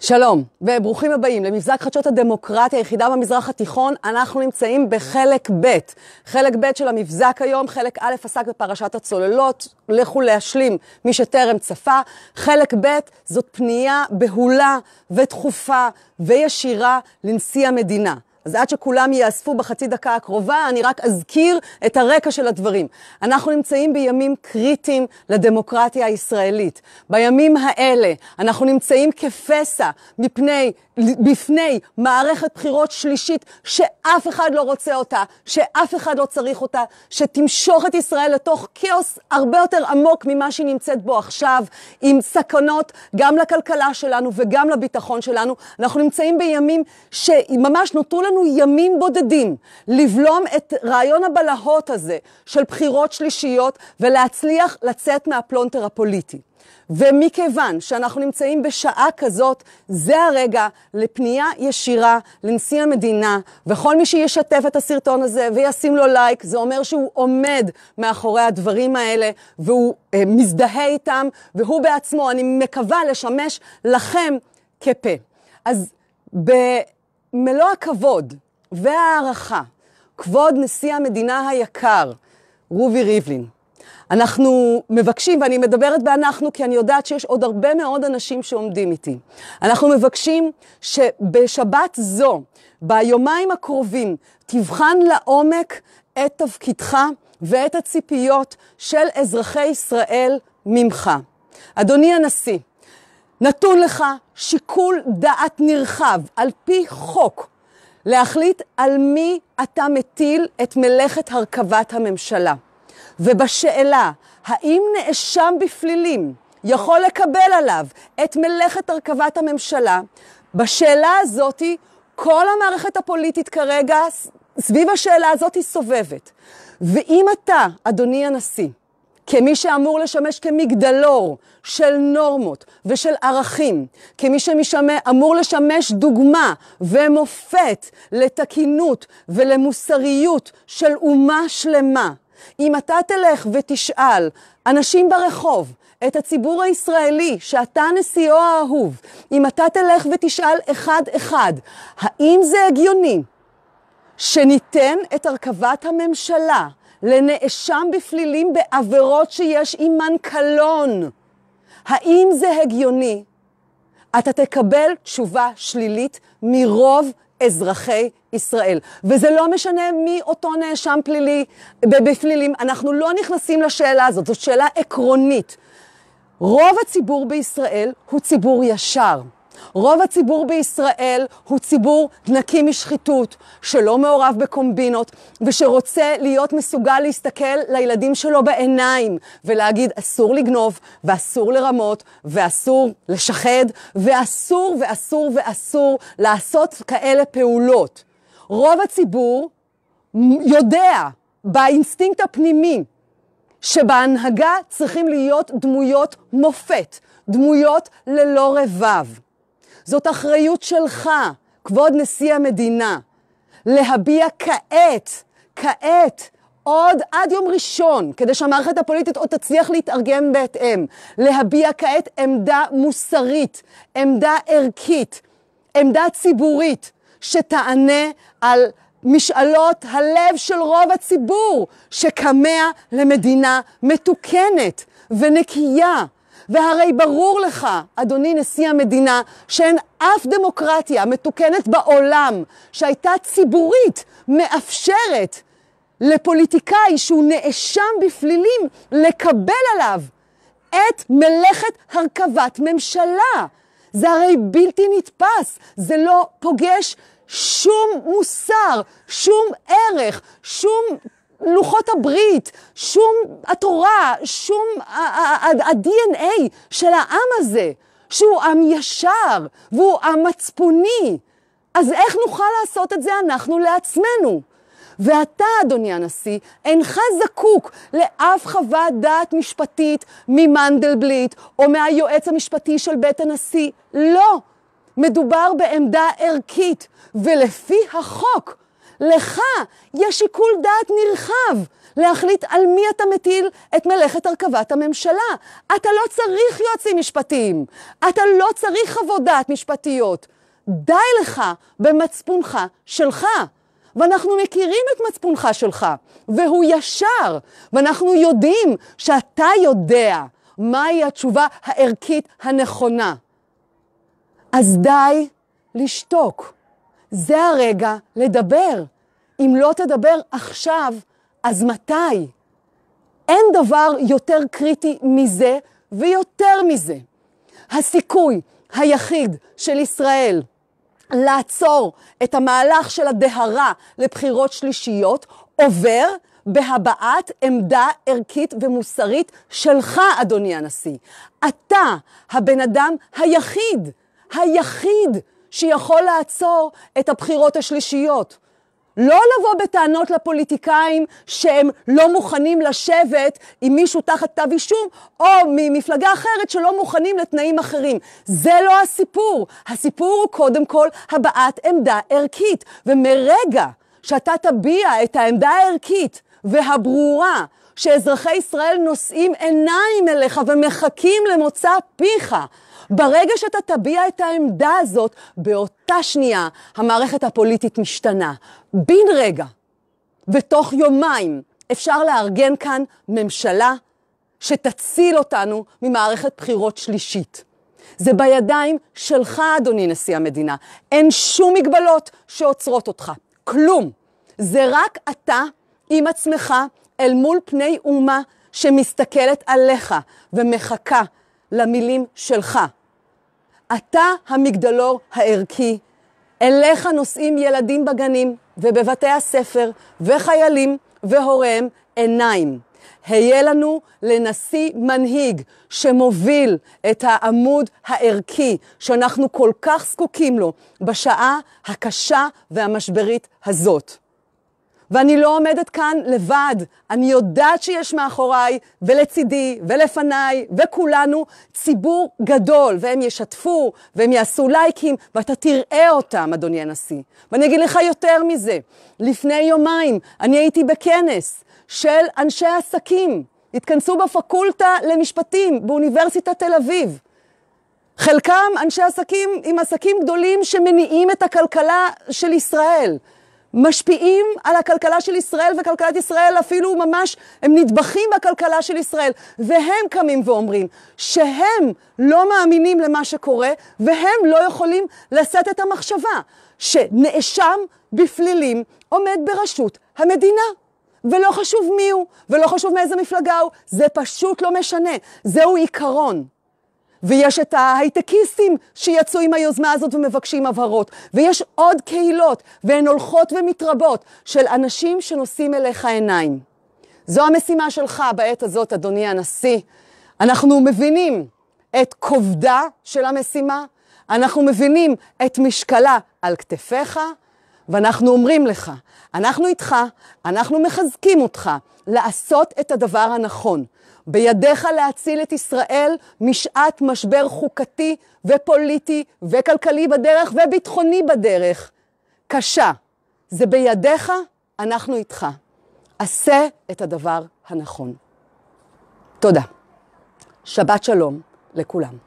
שלום, וברוכים הבאים למבזק חדשות הדמוקרטיה, היחידה במזרח התיכון. אנחנו נמצאים בחלק ב'. חלק ב' של המבזק היום, חלק א' עסק בפרשת הצוללות, לכו להשלים מי שטרם צפה. חלק ב' זאת פנייה בהולה ודחופה וישירה לנשיא המדינה. אז עד שכולם ייאספו בחצי דקה הקרובה, אני רק אזכיר את הרקע של הדברים. אנחנו נמצאים בימים קריטיים לדמוקרטיה הישראלית. בימים האלה אנחנו נמצאים כפסע מפני, בפני מערכת בחירות שלישית שאף אחד לא רוצה אותה, שאף אחד לא צריך אותה, שתמשוך את ישראל לתוך כאוס הרבה יותר עמוק ממה שהיא נמצאת בו עכשיו, עם סכנות גם לכלכלה שלנו וגם לביטחון שלנו. אנחנו נמצאים בימים שממש נותרו לנו לנו ימים בודדים לבלום את רעיון הבלהות הזה של בחירות שלישיות ולהצליח לצאת מהפלונטר הפוליטי. ומכיוון שאנחנו נמצאים בשעה כזאת, זה הרגע לפנייה ישירה לנשיא המדינה, וכל מי שישתף את הסרטון הזה וישים לו לייק, זה אומר שהוא עומד מאחורי הדברים האלה, והוא אה, מזדהה איתם, והוא בעצמו, אני מקווה לשמש לכם כפה. אז ב... מלוא הכבוד וההערכה, כבוד נשיא המדינה היקר, רובי ריבלין. אנחנו מבקשים, ואני מדברת באנחנו כי אני יודעת שיש עוד הרבה מאוד אנשים שעומדים איתי, אנחנו מבקשים שבשבת זו, ביומיים הקרובים, תבחן לעומק את תפקידך ואת הציפיות של אזרחי ישראל ממך. אדוני הנשיא, נתון לך שיקול דעת נרחב, על פי חוק, להחליט על מי אתה מטיל את מלאכת הרכבת הממשלה. ובשאלה האם נאשם בפלילים יכול לקבל עליו את מלאכת הרכבת הממשלה, בשאלה הזאתי כל המערכת הפוליטית כרגע סביב השאלה הזאתי סובבת. ואם אתה, אדוני הנשיא, כמי שאמור לשמש כמגדלור של נורמות ושל ערכים, כמי שאמור לשמש דוגמה ומופת לתקינות ולמוסריות של אומה שלמה. אם אתה תלך ותשאל אנשים ברחוב, את הציבור הישראלי שאתה נשיאו האהוב, אם אתה תלך ותשאל אחד-אחד, האם זה הגיוני שניתן את הרכבת הממשלה לנאשם בפלילים בעבירות שיש עימן קלון. האם זה הגיוני? אתה תקבל תשובה שלילית מרוב אזרחי ישראל. וזה לא משנה מי אותו נאשם פלילי בפלילים, אנחנו לא נכנסים לשאלה הזאת, זאת שאלה עקרונית. רוב הציבור בישראל הוא ציבור ישר. רוב הציבור בישראל הוא ציבור נקי משחיתות, שלא מעורב בקומבינות, ושרוצה להיות מסוגל להסתכל לילדים שלו בעיניים, ולהגיד אסור לגנוב, ואסור לרמות, ואסור לשחד, ואסור ואסור ואסור לעשות כאלה פעולות. רוב הציבור יודע באינסטינקט הפנימי שבהנהגה צריכים להיות דמויות מופת, דמויות ללא רבב. זאת אחריות שלך, כבוד נשיא המדינה, להביע כעת, כעת, עוד עד יום ראשון, כדי שהמערכת הפוליטית עוד תצליח להתארגן בהתאם, להביע כעת עמדה מוסרית, עמדה ערכית, עמדה ציבורית, שתענה על משאלות הלב של רוב הציבור, שכמה למדינה מתוקנת ונקייה והרי ברור לך, אדוני נשיא המדינה, שאין אף דמוקרטיה מתוקנת בעולם שהייתה ציבורית מאפשרת לפוליטיקאי שהוא נאשם בפלילים לקבל עליו את מלאכת הרכבת ממשלה. זה הרי בלתי נתפס, זה לא פוגש שום מוסר, שום ערך, שום לוחות הברית, שום התורה, שום ה-DNA של העם הזה, שהוא עם ישר והוא עם מצפוני. אז איך נוכל לעשות את זה אנחנו לעצמנו? ואתה, אדוני הנשיא, אינך זקוק לאף חוות דעת משפטית ממנדלבליט או מהיועץ המשפטי של בית הנשיא. לא. מדובר בעמדה ערכית, ולפי החוק, לך יש שיקול דעת נרחב להחליט על מי אתה מטיל את מלאכת הרכבת הממשלה. אתה לא צריך יועצים משפטיים, אתה לא צריך חוות דעת משפטיות. די לך במצפונך שלך. ואנחנו מכירים את מצפונך שלך, והוא ישר, ואנחנו יודעים שאתה יודע מהי התשובה הערכית הנכונה. אז די לשתוק. זה הרגע לדבר. אם לא תדבר עכשיו, אז מתי? אין דבר יותר קריטי מזה ויותר מזה. הסיכוי היחיד של ישראל לעצור את המהלך של הדהרה לבחירות שלישיות עובר בהבעת עמדה ערכית ומוסרית שלך, אדוני הנשיא. אתה הבן אדם היחיד, היחיד, שיכול לעצור את הבחירות השלישיות. לא לבוא בטענות לפוליטיקאים שהם לא מוכנים לשבת עם מישהו תחת כתב אישום, או ממפלגה אחרת שלא מוכנים לתנאים אחרים. זה לא הסיפור. הסיפור הוא קודם כל הבעת עמדה ערכית. ומרגע שאתה תביע את העמדה הערכית והברורה שאזרחי ישראל נושאים עיניים אליך ומחכים למוצא פיך, ברגע שאתה תביע את העמדה הזאת, באותה שנייה המערכת הפוליטית משתנה. בן רגע, ותוך יומיים, אפשר לארגן כאן ממשלה שתציל אותנו ממערכת בחירות שלישית. זה בידיים שלך, אדוני נשיא המדינה. אין שום מגבלות שעוצרות אותך. כלום. זה רק אתה עם עצמך אל מול פני אומה שמסתכלת עליך ומחכה למילים שלך. אתה המגדלור הערכי. אליך נושאים ילדים בגנים ובבתי הספר וחיילים והוריהם עיניים. היה לנו לנשיא מנהיג שמוביל את העמוד הערכי שאנחנו כל כך זקוקים לו בשעה הקשה והמשברית הזאת. ואני לא עומדת כאן לבד. אני יודעת שיש מאחוריי ולצידי ולפניי וכולנו ציבור גדול, והם ישתפו והם יעשו לייקים, ואתה תראה אותם, אדוני הנשיא. ואני אגיד לך יותר מזה, לפני יומיים אני הייתי בכנס של אנשי עסקים, התכנסו בפקולטה למשפטים באוניברסיטת תל אביב. חלקם אנשי עסקים עם עסקים גדולים שמניעים את הכלכלה של ישראל. משפיעים על הכלכלה של ישראל וכלכלת ישראל, אפילו ממש הם נדבכים בכלכלה של ישראל. והם קמים ואומרים שהם לא מאמינים למה שקורה, והם לא יכולים לשאת את המחשבה שנאשם בפלילים עומד בראשות המדינה. ולא חשוב מי הוא, ולא חשוב מאיזה מפלגה הוא, זה פשוט לא משנה. זהו עיקרון. ויש את ההייטקיסטים שיצאו עם היוזמה הזאת ומבקשים הבהרות, ויש עוד קהילות, והן הולכות ומתרבות, של אנשים שנושאים אליך עיניים. זו המשימה שלך בעת הזאת, אדוני הנשיא. אנחנו מבינים את כובדה של המשימה, אנחנו מבינים את משקלה על כתפיך, ואנחנו אומרים לך, אנחנו איתך, אנחנו מחזקים אותך לעשות את הדבר הנכון. בידיך להציל את ישראל משעת משבר חוקתי ופוליטי וכלכלי בדרך וביטחוני בדרך. קשה. זה בידיך, אנחנו איתך. עשה את הדבר הנכון. תודה. שבת שלום לכולם.